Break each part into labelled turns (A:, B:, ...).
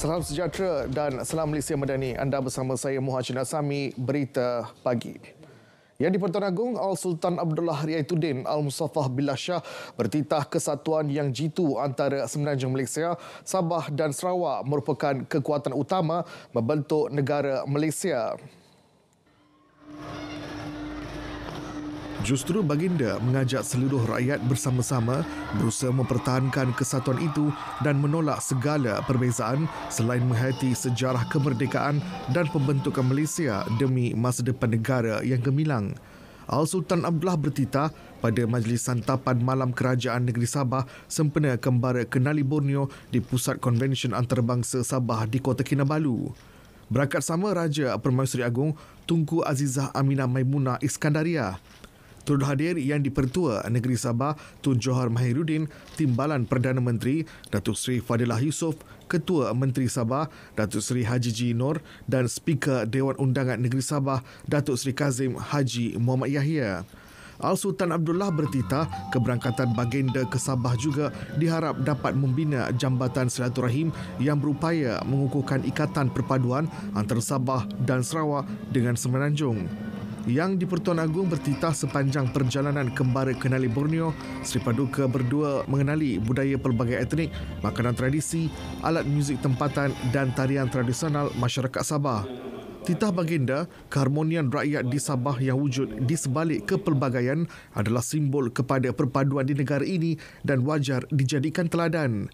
A: Salam sejahtera dan salam Malaysia Madani. Anda bersama saya Muhajir Asami, Berita Pagi. Yang di Pertuan Al Sultan Abdullah Riayatuddin Al Mustafa Billah Shah bertitah kesatuan yang jitu antara Semenanjung Malaysia, Sabah dan Sarawak merupakan kekuatan utama membentuk negara Malaysia. Justru baginda mengajak seluruh rakyat bersama-sama berusaha mempertahankan kesatuan itu dan menolak segala perbezaan selain menghati sejarah kemerdekaan dan pembentukan Malaysia demi masa depan negara yang gemilang. Al-Sultan Abdullah bertitah pada majlis santapan malam kerajaan negeri Sabah sempena kembara kenali Borneo di pusat konvensyen antarabangsa Sabah di Kota Kinabalu. Berakat sama Raja Permaisuri Agung Tunku Azizah Aminah Maimunah Iskandaria Turut hadir yang dipertua Negeri Sabah Tun Johar Mahirudin, Timbalan Perdana Menteri Datuk Seri Fadilah Yusof, Ketua Menteri Sabah Datuk Seri Haji G. Nur dan Speaker Dewan Undangan Negeri Sabah Datuk Seri Kazim Haji Muhammad Yahya. Al Sultan Abdullah bertitah keberangkatan baginda ke Sabah juga diharap dapat membina jambatan silaturahim yang berupaya mengukuhkan ikatan perpaduan antara Sabah dan Sarawak dengan Semenanjung. Yang di-Pertuan Agung bertitah sepanjang perjalanan kembara kenali Borneo, Sri Paduka berdua mengenali budaya pelbagai etnik, makanan tradisi, alat muzik tempatan dan tarian tradisional masyarakat Sabah. Titah baginda, keharmonian rakyat di Sabah yang wujud di sebalik kepelbagaian adalah simbol kepada perpaduan di negara ini dan wajar dijadikan teladan.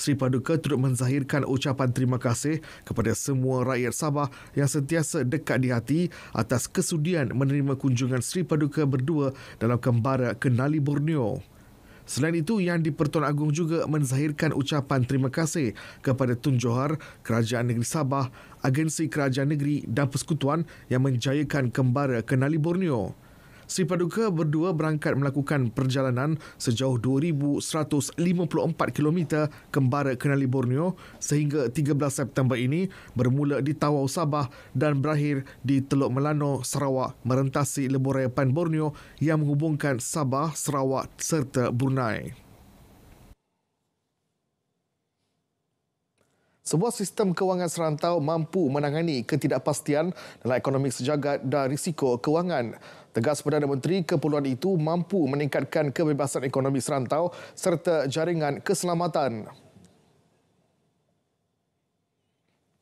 A: Sri Paduka turut menzahirkan ucapan terima kasih kepada semua rakyat Sabah yang sentiasa dekat di hati atas kesudian menerima kunjungan Sri Paduka berdua dalam kembara Kenali Borneo. Selain itu, Yang di-Pertuan Agong juga menzahirkan ucapan terima kasih kepada Tun Johar, Kerajaan Negeri Sabah, Agensi Kerajaan Negeri dan Persekutuan yang menjayakan kembara Kenali Borneo. Sri Paduka berdua berangkat melakukan perjalanan sejauh 2,154 km barat kenali Borneo sehingga 13 September ini bermula di Tawau Sabah dan berakhir di Teluk Melano, Sarawak merentasi lebuh raya Pan Borneo yang menghubungkan Sabah, Sarawak serta Brunei. Sebuah sistem kewangan serantau mampu menangani ketidakpastian dalam ekonomi sejagat dan risiko kewangan. Tegas Perdana Menteri, keperluan itu mampu meningkatkan kebebasan ekonomi serantau serta jaringan keselamatan.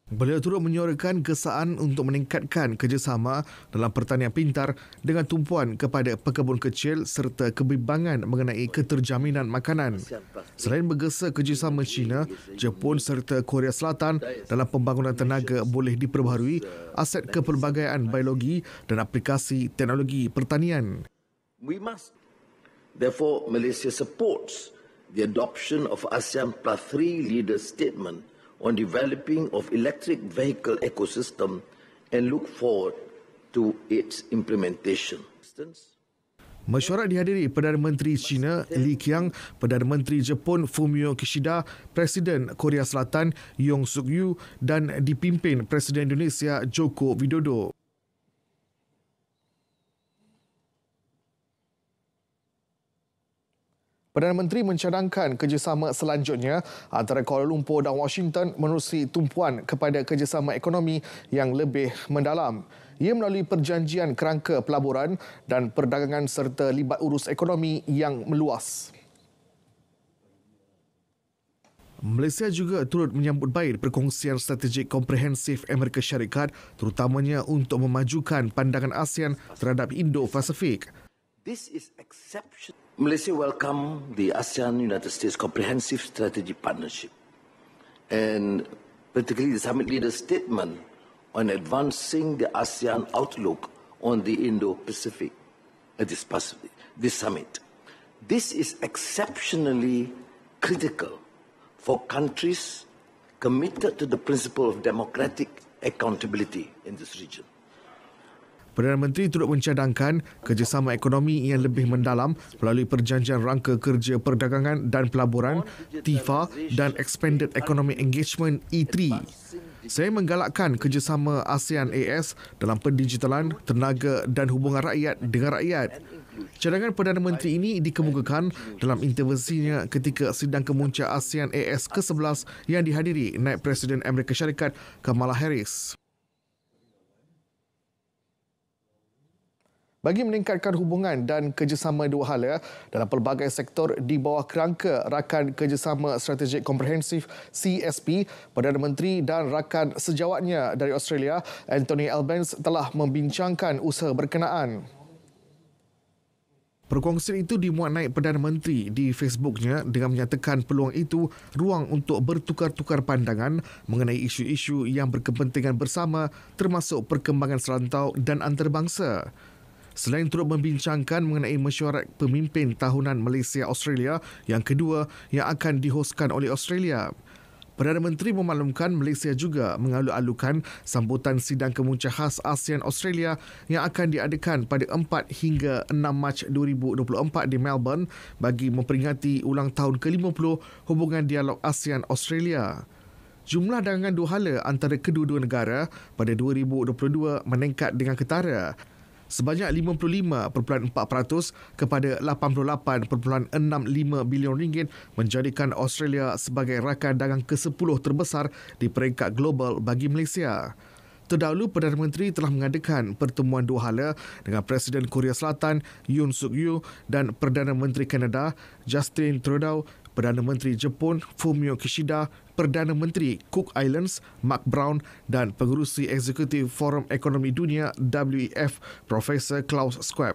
A: Beliau turut menyuarakan kesaan untuk meningkatkan kerjasama dalam pertanian pintar dengan tumpuan kepada pekebun kecil serta kebimbangan mengenai keterjaminan makanan. Selain bergesa kerjasama China, Jepun serta Korea Selatan dalam pembangunan tenaga boleh diperbaharui aset kepelbagaian biologi dan aplikasi teknologi pertanian. We must therefore Malaysia supports the adoption of ASEAN Plus 3 leader statement on developing of electric vehicle ecosystem and look forward to its implementation. Mesyuarat dihadiri Perdana Menteri China Li Qiang, Perdana Menteri Jepun Fumio Kishida, Presiden Korea Selatan Yong Suk Yew dan dipimpin Presiden Indonesia Joko Widodo. Perdana Menteri mencadangkan kerjasama selanjutnya antara Kuala Lumpur dan Washington menerusi tumpuan kepada kerjasama ekonomi yang lebih mendalam. Ia melalui perjanjian kerangka pelaburan dan perdagangan serta libat urus ekonomi yang meluas. Malaysia juga turut menyambut baik perkongsian strategik komprehensif Amerika Syarikat terutamanya untuk memajukan pandangan ASEAN terhadap Indo-Pasifik. Malaysia welcome the ASEAN United States Comprehensive Strategic Partnership and particularly the summit leader's statement on advancing the ASEAN outlook on the Indo-Pacific at uh, this, this summit. This is exceptionally critical
B: for countries committed to the principle of democratic
A: accountability in this region. Perdana Menteri turut mencadangkan kerjasama ekonomi yang lebih mendalam melalui perjanjian rangka kerja perdagangan dan pelaburan TIFA dan Expanded Economic Engagement E3. Saya menggalakkan kerjasama ASEAN AS dalam pendigitalan, tenaga dan hubungan rakyat dengan rakyat. Cadangan Perdana Menteri ini dikemukakan dalam intervensinya ketika sidang kemuncak ASEAN AS ke-11 yang dihadiri Naik Presiden Amerika Syarikat Kamala Harris. bagi meningkatkan hubungan dan kerjasama dua hal ya, dalam pelbagai sektor di bawah kerangka Rakan Kerjasama Strategik Komprehensif CSP, Perdana Menteri dan rakan sejawatnya dari Australia, Anthony Albans telah membincangkan usaha berkenaan. Perkongsian itu dimuat naik Perdana Menteri di Facebooknya dengan menyatakan peluang itu ruang untuk bertukar-tukar pandangan mengenai isu-isu yang berkepentingan bersama termasuk perkembangan serantau dan antarabangsa selain turut membincangkan mengenai mesyuarat pemimpin tahunan Malaysia-Australia yang kedua yang akan dihoskan oleh Australia. Perdana Menteri memaklumkan Malaysia juga mengalu-alukan sambutan sidang kemuncak khas ASEAN Australia yang akan diadakan pada 4 hingga 6 Mac 2024 di Melbourne bagi memperingati ulang tahun ke-50 hubungan dialog ASEAN Australia. Jumlah dagangan dua hala antara kedua-dua negara pada 2022 meningkat dengan ketara sebanyak 55.4% kepada 88.65 bilion ringgit menjadikan Australia sebagai rakan dagang ke-10 terbesar di peringkat global bagi Malaysia. Terdahulu, Perdana Menteri telah mengadakan pertemuan dua hala dengan Presiden Korea Selatan Yoon Suk-yeol dan Perdana Menteri Kanada Justin Trudeau, Perdana Menteri Jepun Fumio Kishida Perdana Menteri Cook Islands Mark Brown dan Pengerusi Eksekutif Forum Ekonomi Dunia WEF Profesor Klaus Schwab.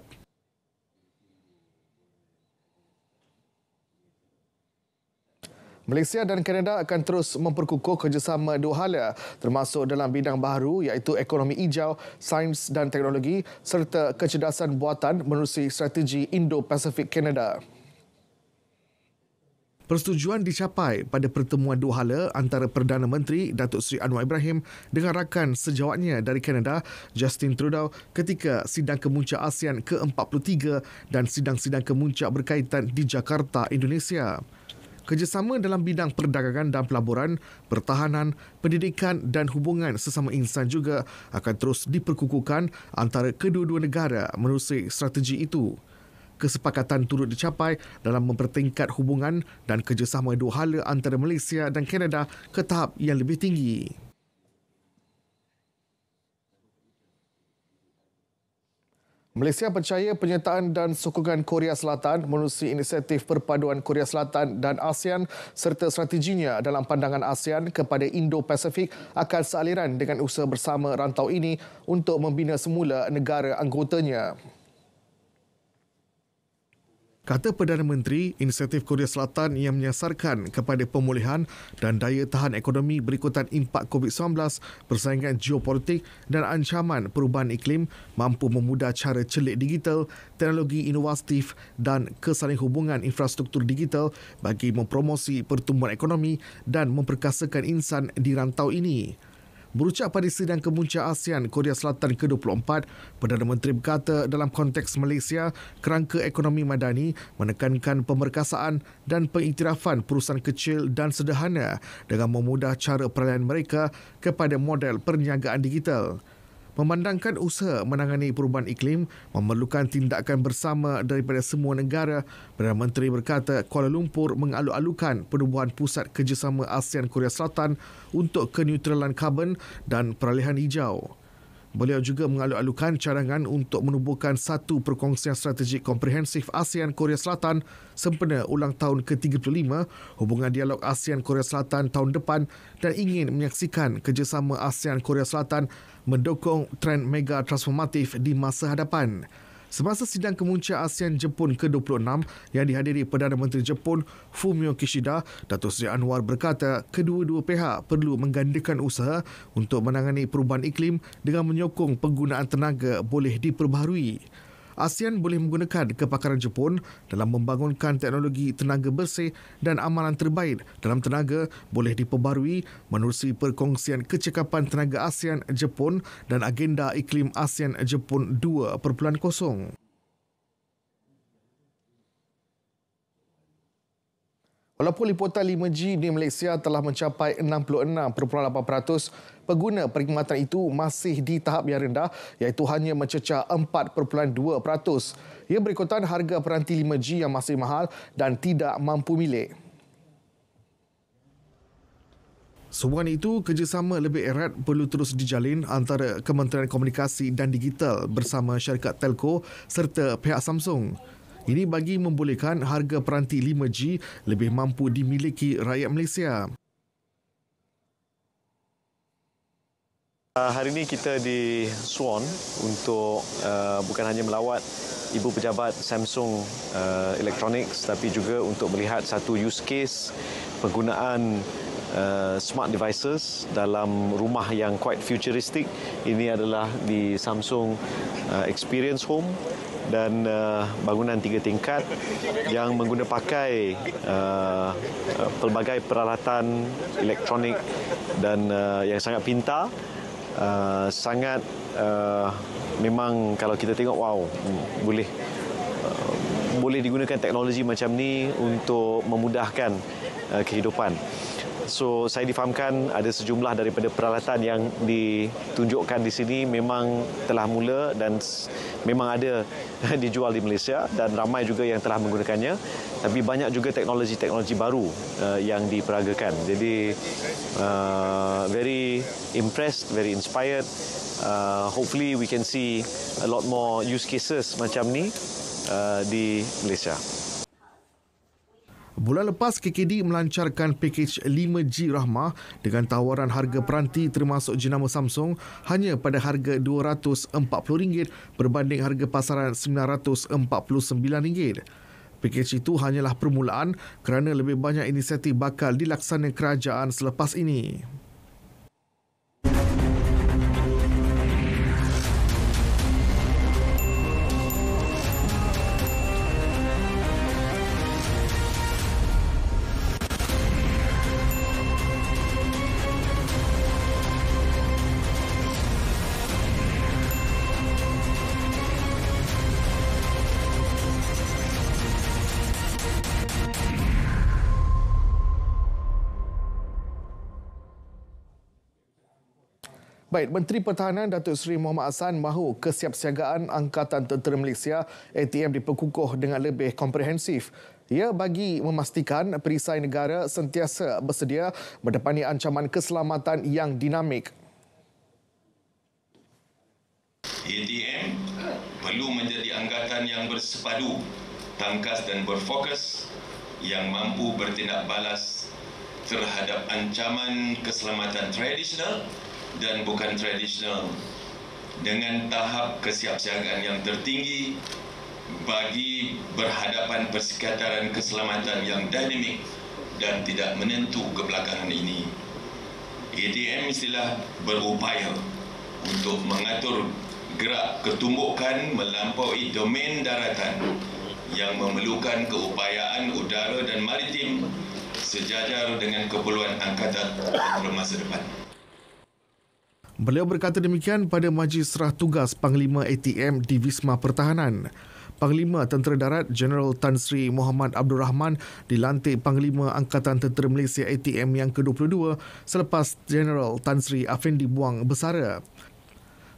A: Malaysia dan Kanada akan terus memperkukuh kerjasama dua hala termasuk dalam bidang baru iaitu ekonomi hijau, sains dan teknologi serta kecerdasan buatan menerusi strategi Indo-Pacific Kanada. Persetujuan dicapai pada pertemuan dua hala antara Perdana Menteri Datuk Seri Anwar Ibrahim dengan rakan sejawatnya dari Kanada Justin Trudeau ketika sidang kemuncak ASEAN ke-43 dan sidang-sidang kemuncak berkaitan di Jakarta, Indonesia. Kerjasama dalam bidang perdagangan dan pelaburan, pertahanan, pendidikan dan hubungan sesama insan juga akan terus diperkukuhkan antara kedua-dua negara menerusi strategi itu kesepakatan turut dicapai dalam mempertingkat hubungan dan kerjasama dua hala antara Malaysia dan Kanada ke tahap yang lebih tinggi. Malaysia percaya penyertaan dan sokongan Korea Selatan menerusi inisiatif perpaduan Korea Selatan dan ASEAN serta strateginya dalam pandangan ASEAN kepada Indo-Pasifik akan sealiran dengan usaha bersama rantau ini untuk membina semula negara anggotanya. Kata Perdana Menteri, inisiatif Korea Selatan yang menyasarkan kepada pemulihan dan daya tahan ekonomi berikutan impak COVID-19, persaingan geopolitik dan ancaman perubahan iklim mampu memudah cara celik digital, teknologi inovatif dan kesaling hubungan infrastruktur digital bagi mempromosi pertumbuhan ekonomi dan memperkasakan insan di rantau ini. Berucap pada sidang kemuncak ASEAN Korea Selatan ke-24, Perdana Menteri berkata dalam konteks Malaysia, kerangka ekonomi madani menekankan pemerkasaan dan pengiktirafan perusahaan kecil dan sederhana dengan memudah cara peralihan mereka kepada model perniagaan digital memandangkan usaha menangani perubahan iklim memerlukan tindakan bersama daripada semua negara, Perdana Menteri berkata Kuala Lumpur mengalu-alukan penubuhan Pusat Kerjasama ASEAN Korea Selatan untuk keneutralan karbon dan peralihan hijau. Beliau juga mengalu-alukan cadangan untuk menubuhkan satu perkongsian strategik komprehensif ASEAN Korea Selatan sempena ulang tahun ke-35 hubungan dialog ASEAN Korea Selatan tahun depan dan ingin menyaksikan kerjasama ASEAN Korea Selatan mendukung trend mega transformatif di masa hadapan. Semasa sidang kemuncak ASEAN Jepun ke-26 yang dihadiri Perdana Menteri Jepun Fumio Kishida, Datuk Seri Anwar berkata kedua-dua pihak perlu menggandakan usaha untuk menangani perubahan iklim dengan menyokong penggunaan tenaga boleh diperbaharui. ASEAN boleh menggunakan kepakaran Jepun dalam membangunkan teknologi tenaga bersih dan amalan terbaik dalam tenaga boleh diperbarui menerusi perkongsian kecekapan tenaga ASEAN Jepun dan agenda iklim ASEAN Jepun 2.0. Walaupun liputan 5G di Malaysia telah mencapai 66.8%, pengguna perkhidmatan itu masih di tahap yang rendah iaitu hanya mencecah 4.2%. Ia berikutan harga peranti 5G yang masih mahal dan tidak mampu milik. Sehubungan itu, kerjasama lebih erat perlu terus dijalin antara Kementerian Komunikasi dan Digital bersama syarikat Telco serta pihak Samsung. Ini bagi membolehkan harga peranti 5G lebih mampu dimiliki rakyat Malaysia.
B: Ah, hari ini kita di Suwon untuk uh, bukan hanya melawat ibu pejabat Samsung uh, Electronics tapi juga untuk melihat satu use case penggunaan uh, smart devices dalam rumah yang quite futuristic. Ini adalah di Samsung uh, Experience Home dan uh, bangunan tiga tingkat yang menggunakan pakai uh, uh, pelbagai peralatan elektronik dan uh, yang sangat pintar Ah, sangat uh, memang kalau kita tengok wow hmm, boleh ah, boleh digunakan teknologi macam ni untuk memudahkan uh, kehidupan. So saya difahamkan ada sejumlah daripada peralatan yang ditunjukkan di sini memang telah mula dan memang ada dijual di Malaysia dan ramai juga yang telah menggunakannya tapi banyak juga teknologi-teknologi baru uh, yang diperagakan jadi uh, very impressed very inspired uh, hopefully we can see a lot more use cases macam ni uh, di Malaysia
A: Bulan lepas, KKD melancarkan pakej 5G Rahmah dengan tawaran harga peranti termasuk jenama Samsung hanya pada harga RM240 berbanding harga pasaran RM949. Pakej itu hanyalah permulaan kerana lebih banyak inisiatif bakal dilaksanakan kerajaan selepas ini. Baik, Menteri Pertahanan Datuk Seri Muhammad Hassan mahu kesiapsiagaan Angkatan Tentera Malaysia ATM dipekukuh dengan lebih komprehensif. Ia bagi memastikan perisai negara sentiasa bersedia berdepani ancaman keselamatan yang dinamik.
B: ATM perlu menjadi angkatan yang bersepadu, tangkas dan berfokus yang mampu bertindak balas terhadap ancaman keselamatan tradisional dan bukan tradisional dengan tahap kesiapsiagaan yang tertinggi bagi berhadapan persekitaran keselamatan yang dinamik dan tidak menentu kebelakangan ini. ATM istilah berupaya untuk mengatur gerak ketumbukan melampaui domain daratan yang memerlukan keupayaan udara dan maritim sejajar dengan keperluan angkatan untuk masa depan.
A: Beliau berkata demikian pada majlis serah tugas Panglima ATM di Wisma Pertahanan. Panglima Tentera Darat General Tan Sri Muhammad Abdul Rahman dilantik Panglima Angkatan Tentera Malaysia ATM yang ke-22 selepas General Tan Sri Afendi Buang Besara.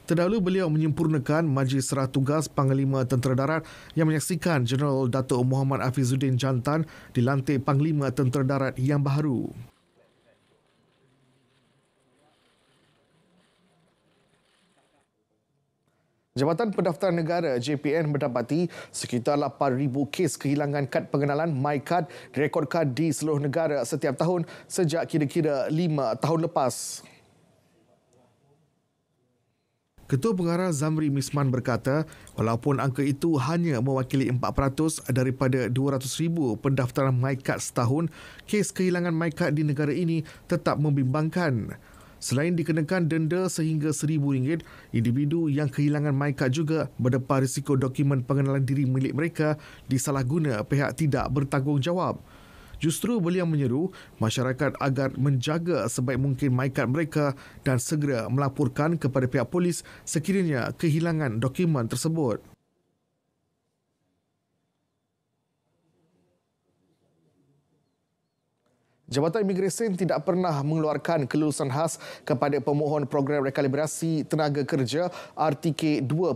A: Terdahulu beliau menyempurnakan majlis serah tugas Panglima Tentera Darat yang menyaksikan General Datuk Muhammad Afizuddin Jantan dilantik Panglima Tentera Darat yang baru. Jabatan Pendaftaran Negara JPN mendapati sekitar 8,000 kes kehilangan kad pengenalan MyCard direkodkan di seluruh negara setiap tahun sejak kira-kira 5 tahun lepas. Ketua Pengarah Zamri Misman berkata, walaupun angka itu hanya mewakili 4% daripada 200,000 pendaftaran MyCard setahun, kes kehilangan MyCard di negara ini tetap membimbangkan. Selain dikenakan denda sehingga RM1,000, individu yang kehilangan MyCard juga berdepan risiko dokumen pengenalan diri milik mereka disalahguna pihak tidak bertanggungjawab. Justru beliau menyeru masyarakat agar menjaga sebaik mungkin MyCard mereka dan segera melaporkan kepada pihak polis sekiranya kehilangan dokumen tersebut. Jabatan Imigresen tidak pernah mengeluarkan kelulusan khas kepada pemohon program rekalibrasi tenaga kerja RTK 2.0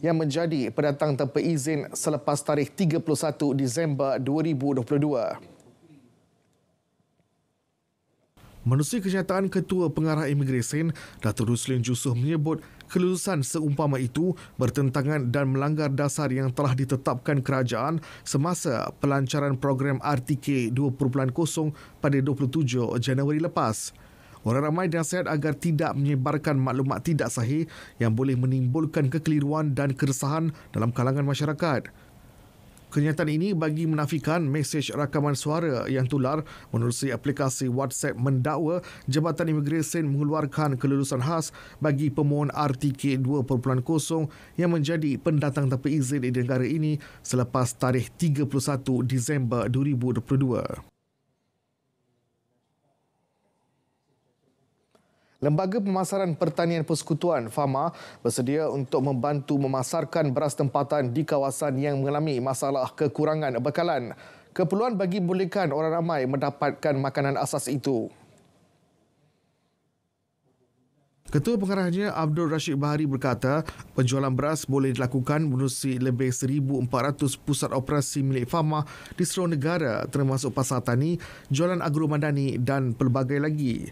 A: yang menjadi pendatang tanpa izin selepas tarikh 31 Disember 2022. Menteri kenyataan Ketua Pengarah Imigresen, Datuk Ruslin Jusuh menyebut kelulusan seumpama itu bertentangan dan melanggar dasar yang telah ditetapkan kerajaan semasa pelancaran program RTK 2.0 pada 27 Januari lepas. Orang ramai nasihat agar tidak menyebarkan maklumat tidak sahih yang boleh menimbulkan kekeliruan dan keresahan dalam kalangan masyarakat. Kenyataan ini bagi menafikan mesej rakaman suara yang tular menerusi aplikasi WhatsApp mendakwa Jabatan Imigresen mengeluarkan kelulusan khas bagi pemohon RTK 2.0 yang menjadi pendatang tanpa izin di negara ini selepas tarikh 31 Disember 2022. Lembaga Pemasaran Pertanian Persekutuan Fama bersedia untuk membantu memasarkan beras tempatan di kawasan yang mengalami masalah kekurangan bekalan. Keperluan bagi bolehkan orang ramai mendapatkan makanan asas itu. Ketua Pengarahnya Abdul Rashid Bahari berkata, penjualan beras boleh dilakukan menerusi lebih 1,400 pusat operasi milik FAMA di seluruh negara termasuk pasar tani, jualan agro mandani dan pelbagai lagi.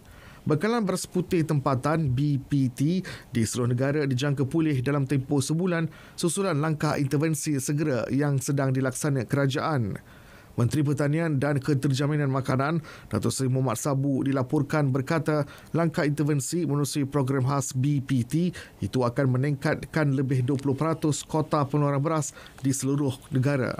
A: Bekalan Beras Putih Tempatan BPT di seluruh negara dijangka pulih dalam tempoh sebulan susulan langkah intervensi segera yang sedang dilaksanakan kerajaan. Menteri Pertanian dan Keterjaminan Makanan, Datuk Seri Muhammad Sabu dilaporkan berkata langkah intervensi menerusi program khas BPT itu akan meningkatkan lebih 20% kota penularan beras di seluruh negara.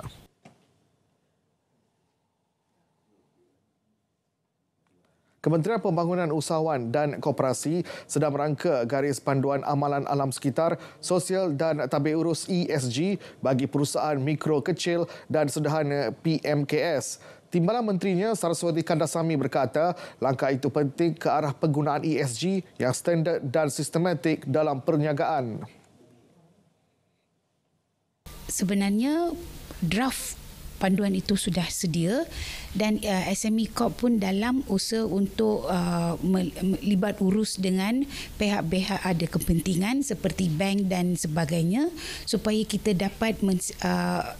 A: Kementerian Pembangunan Usahawan dan Koperasi sedang merangka garis panduan amalan alam sekitar, sosial dan tabi urus ESG bagi perusahaan mikro kecil dan sederhana PMKS. Timbalan Menterinya Saraswati Kandasamy berkata, langkah itu penting ke arah penggunaan ESG yang standard dan sistematik dalam perniagaan.
B: Sebenarnya draft panduan itu sudah sedia dan uh, SME Corp pun dalam usaha untuk uh, melibat urus dengan pihak-pihak ada kepentingan seperti bank dan sebagainya supaya kita dapat men, uh,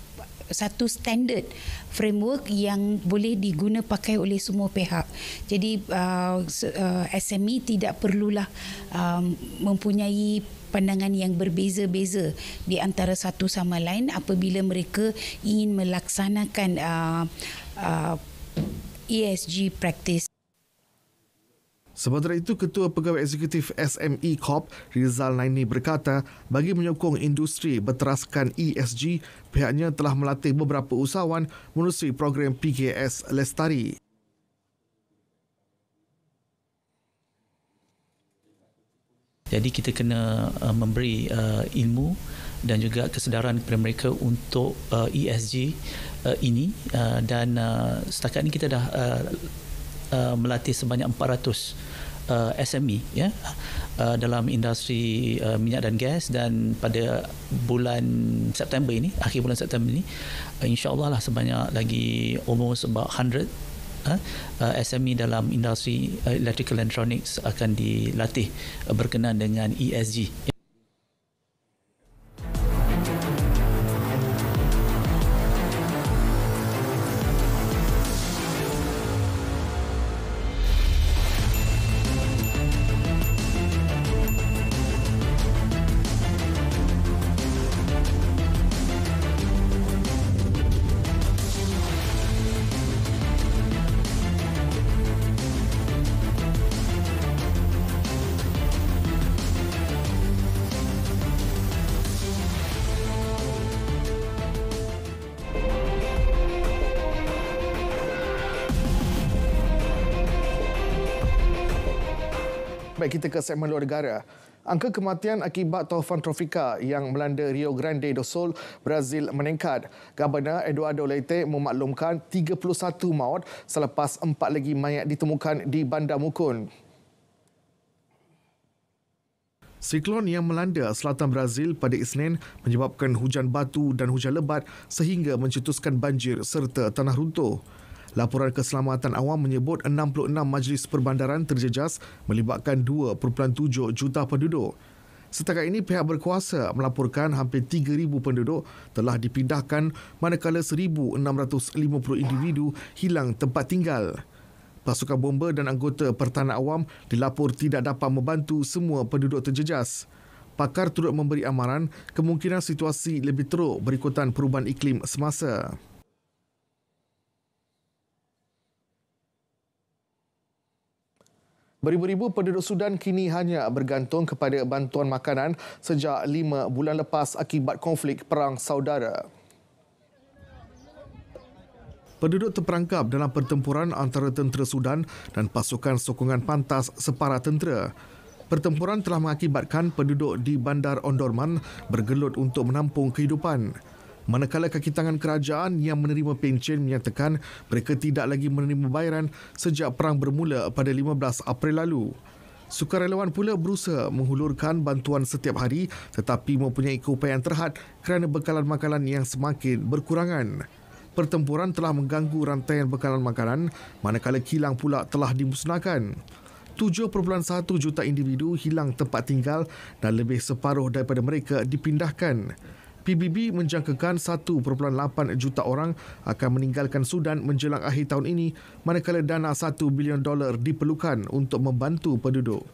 B: satu standard framework yang boleh diguna pakai oleh semua pihak. Jadi uh, SME uh, e tidak perlulah um, mempunyai pandangan yang berbeza-beza di antara satu sama lain apabila mereka ingin melaksanakan uh, uh, ESG
A: practice. Sementara itu, Ketua Pegawai Eksekutif SME Corp Rizal Naini berkata, bagi menyokong industri berteraskan ESG, pihaknya telah melatih beberapa usahawan menerusi program PKS Lestari. Jadi kita kena uh, memberi uh, ilmu dan juga kesedaran kepada mereka untuk
B: uh, ESG uh, ini uh, dan uh, setakat ini kita dah uh, uh, melatih sebanyak 400 uh, SME ya uh, dalam industri uh, minyak dan gas dan pada bulan September ini akhir bulan September ini uh, insyaallah lah sebanyak lagi almost about 100 Ha? Ah, SME dalam industri eh, electrical electronics akan dilatih eh, berkenaan dengan ESG.
A: Baik kita ke segmen luar negara. Angka kematian akibat taufan tropika yang melanda Rio Grande do Sul, Brazil meningkat. Gabenor Eduardo Leite memaklumkan 31 maut selepas empat lagi mayat ditemukan di Bandar Mukun. Siklon yang melanda selatan Brazil pada Isnin menyebabkan hujan batu dan hujan lebat sehingga mencetuskan banjir serta tanah runtuh. Laporan keselamatan awam menyebut 66 majlis perbandaran terjejas melibatkan 2.7 juta penduduk. Setakat ini pihak berkuasa melaporkan hampir 3000 penduduk telah dipindahkan manakala 1650 individu hilang tempat tinggal. Pasukan bomba dan anggota pertahanan awam dilapor tidak dapat membantu semua penduduk terjejas. Pakar turut memberi amaran kemungkinan situasi lebih teruk berikutan perubahan iklim semasa. Beribu-ribu penduduk Sudan kini hanya bergantung kepada bantuan makanan sejak lima bulan lepas akibat konflik perang saudara. Penduduk terperangkap dalam pertempuran antara tentera Sudan dan pasukan sokongan pantas separa tentera. Pertempuran telah mengakibatkan penduduk di Bandar Ondorman bergelut untuk menampung kehidupan. Manakala kaki tangan kerajaan yang menerima pencen menyatakan mereka tidak lagi menerima bayaran sejak perang bermula pada 15 April lalu. Sukarelawan pula berusaha menghulurkan bantuan setiap hari tetapi mempunyai keupayaan terhad kerana bekalan makanan yang semakin berkurangan. Pertempuran telah mengganggu rantaian bekalan makanan manakala kilang pula telah dimusnahkan. 7.1 juta individu hilang tempat tinggal dan lebih separuh daripada mereka dipindahkan. PBB menjangkakan 1.8 juta orang akan meninggalkan Sudan menjelang akhir tahun ini manakala dana 1 bilion dolar diperlukan untuk membantu penduduk.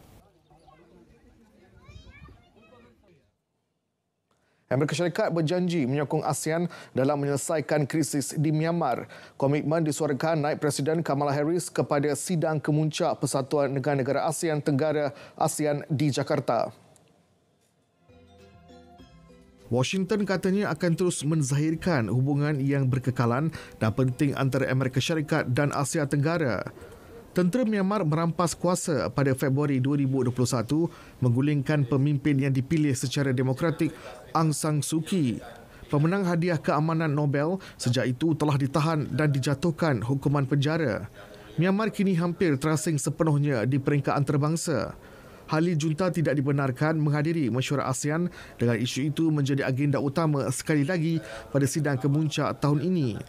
A: Amerika Syarikat berjanji menyokong ASEAN dalam menyelesaikan krisis di Myanmar. Komitmen disuarakan naik Presiden Kamala Harris kepada sidang kemuncak Persatuan Negara-Negara ASEAN Tenggara ASEAN di Jakarta. Washington katanya akan terus menzahirkan hubungan yang berkekalan dan penting antara Amerika Syarikat dan Asia Tenggara. Tentera Myanmar merampas kuasa pada Februari 2021 menggulingkan pemimpin yang dipilih secara demokratik Aung San Suu Kyi. Pemenang hadiah keamanan Nobel sejak itu telah ditahan dan dijatuhkan hukuman penjara. Myanmar kini hampir terasing sepenuhnya di peringkat antarabangsa. Halil Junta tidak dibenarkan menghadiri mesyuarat ASEAN dengan isu itu menjadi agenda utama sekali lagi pada sidang kemuncak tahun ini.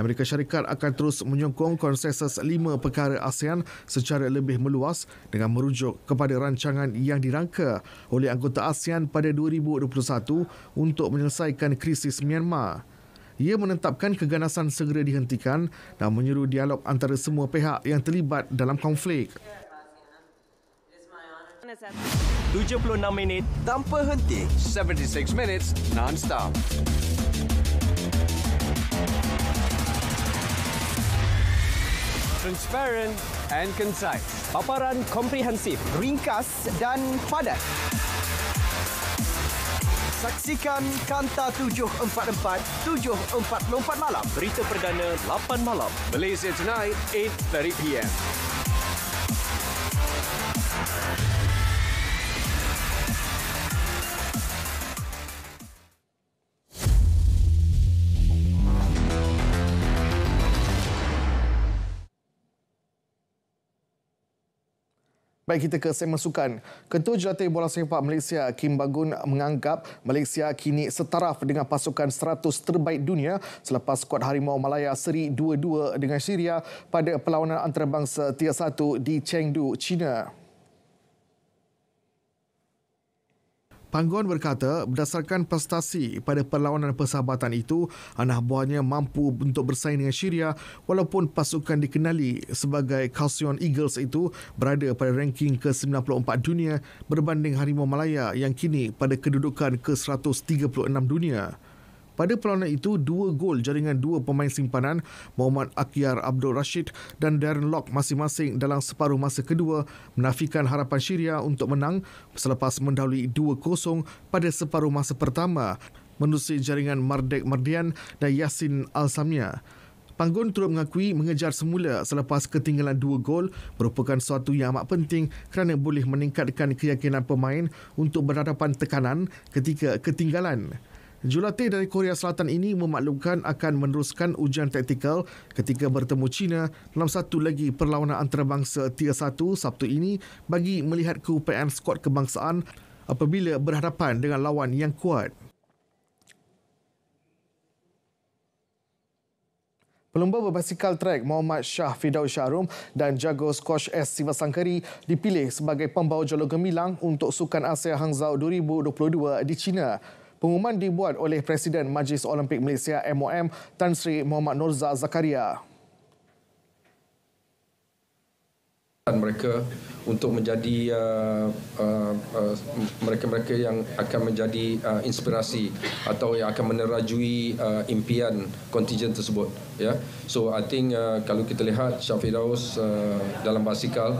A: Amerika Syarikat akan terus menyokong konsensus lima perkara ASEAN secara lebih meluas dengan merujuk kepada rancangan yang dirangka oleh anggota ASEAN pada 2021 untuk menyelesaikan krisis Myanmar. Ia menetapkan keganasan segera dihentikan dan menyuruh dialog antara semua pihak yang terlibat dalam konflik.
B: 76 minit tanpa henti. 76 minutes non-stop. Transparent and concise. Paparan komprehensif, ringkas dan padat. Saksikan Kanta 744 744 malam. Berita perdana 8 malam. Malaysia Tonight 8:30 PM.
A: Baik kita ke segmen sukan. Ketua Jelatih Bola Sepak Malaysia Kim Bangun menganggap Malaysia kini setaraf dengan pasukan 100 terbaik dunia selepas skuad Harimau Malaya seri 2-2 dengan Syria pada perlawanan antarabangsa Tier 1 di Chengdu, China. Panggon berkata berdasarkan prestasi pada perlawanan persahabatan itu anak buahnya mampu untuk bersaing dengan Syria walaupun pasukan dikenali sebagai Kalsion Eagles itu berada pada ranking ke-94 dunia berbanding Harimau Malaya yang kini pada kedudukan ke-136 dunia. Pada perlawanan itu, dua gol jaringan dua pemain simpanan, Muhammad Akhyar Abdul Rashid dan Darren Lock masing-masing dalam separuh masa kedua menafikan harapan Syria untuk menang selepas mendahului 2-0 pada separuh masa pertama menerusi jaringan Mardek Mardian dan Yasin Al-Samia. Panggon turut mengakui mengejar semula selepas ketinggalan dua gol merupakan suatu yang amat penting kerana boleh meningkatkan keyakinan pemain untuk berhadapan tekanan ketika ketinggalan. Jurulatih dari Korea Selatan ini memaklumkan akan meneruskan ujian taktikal ketika bertemu China dalam satu lagi perlawanan antarabangsa Tier 1 Sabtu ini bagi melihat keupayaan skuad kebangsaan apabila berhadapan dengan lawan yang kuat. Pelumba berbasikal trek Muhammad Shah Fidaus Syahrum dan jago squash S Siva Sangkari dipilih sebagai pembawa jolo gemilang untuk Sukan Asia Hangzhou 2022 di China. Pengumuman dibuat oleh Presiden Majlis Olimpik Malaysia MOM Tan Sri Muhammad Nurza Zakaria.
B: mereka untuk menjadi uh, uh, uh, mereka-mereka yang akan menjadi uh, inspirasi atau yang akan menerajui uh, impian kontingen tersebut ya yeah? so i think uh, kalau kita lihat Syafirous uh, dalam basikal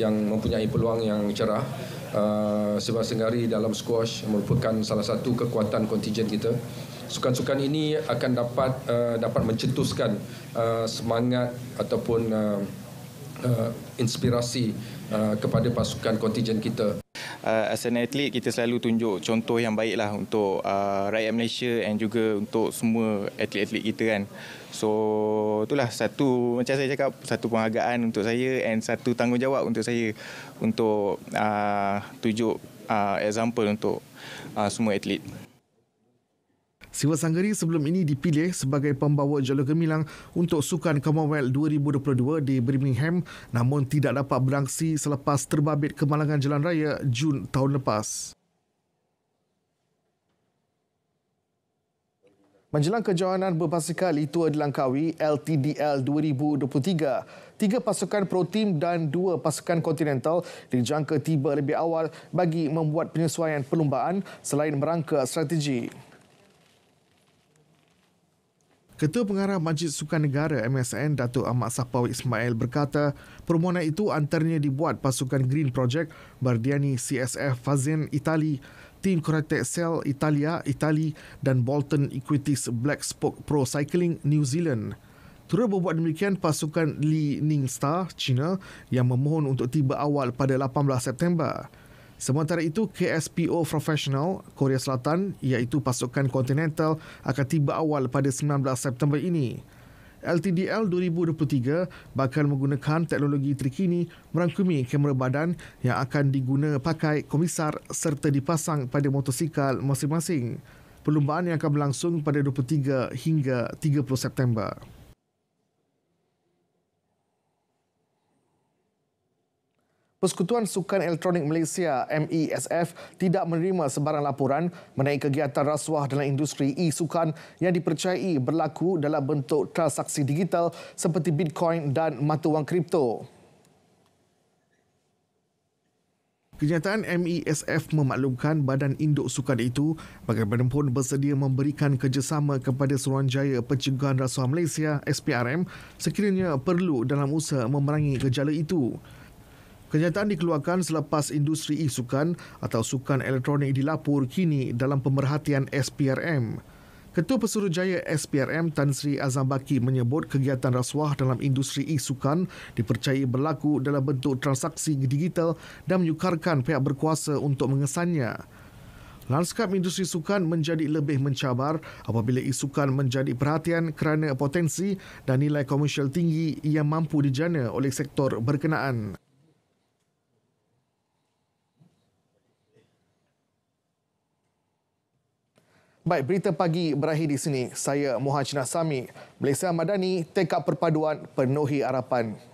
B: yang mempunyai peluang yang cerah. Uh, Sebab Senggari dalam squash merupakan salah satu kekuatan kontijen kita. Sukan-sukan ini akan dapat uh, dapat mencetuskan uh, semangat ataupun uh, uh, inspirasi uh, kepada pasukan kontijen kita. Uh, as an athlete, kita selalu tunjuk contoh yang baiklah untuk uh, rakyat Malaysia dan juga untuk semua atlet-atlet kita kan. So itulah satu macam saya cakap satu penghargaan untuk saya and satu tanggungjawab untuk saya untuk uh, ah, tujuk uh, ah, example untuk uh, semua atlet.
A: Siwa Sanggeri sebelum ini dipilih sebagai pembawa jala gemilang untuk Sukan Commonwealth 2022 di Birmingham namun tidak dapat beraksi selepas terbabit kemalangan jalan raya Jun tahun lepas. Menjelang kejohanan berbasikal itu di Langkawi, LTDL 2023, tiga pasukan pro team dan dua pasukan kontinental dijangka tiba lebih awal bagi membuat penyesuaian perlumbaan selain merangka strategi. Ketua Pengarah Majlis Sukan Negara MSN Datuk Ahmad Sapawi Ismail berkata, permohonan itu antaranya dibuat pasukan Green Project Bardiani CSF Fazin Itali Team Correct Excel Italia, Itali dan Bolton Equities Black Spoke Pro Cycling New Zealand. Turut berbuat demikian pasukan Li Ningsta, China yang memohon untuk tiba awal pada 18 September. Sementara itu, KSPO Professional Korea Selatan iaitu pasukan Continental akan tiba awal pada 19 September ini. LTDL 2023 bakal menggunakan teknologi terkini merangkumi kamera badan yang akan diguna pakai komisar serta dipasang pada motosikal masing-masing. Perlumbaan yang akan berlangsung pada 23 hingga 30 September. Persekutuan Sukan Elektronik Malaysia MESF tidak menerima sebarang laporan mengenai kegiatan rasuah dalam industri e-sukan yang dipercayai berlaku dalam bentuk transaksi digital seperti Bitcoin dan mata wang kripto. Kenyataan MESF memaklumkan badan induk sukan itu bagaimanapun bersedia memberikan kerjasama kepada Suruhanjaya Pencegahan Rasuah Malaysia SPRM sekiranya perlu dalam usaha memerangi gejala itu. Kenyataan dikeluarkan selepas industri isukan atau sukan elektronik dilapor kini dalam pemerhatian SPRM. Ketua Pesuruhjaya SPRM Tan Sri Azam Baki menyebut kegiatan rasuah dalam industri isukan dipercayai berlaku dalam bentuk transaksi digital dan menyukarkan pihak berkuasa untuk mengesannya. Lanskap industri sukan menjadi lebih mencabar apabila isukan menjadi perhatian kerana potensi dan nilai komersial tinggi yang mampu dijana oleh sektor berkenaan. Baik, berita pagi berakhir di sini. Saya Mohaj Nasami, Malaysia Madani, tekad perpaduan penuhi harapan.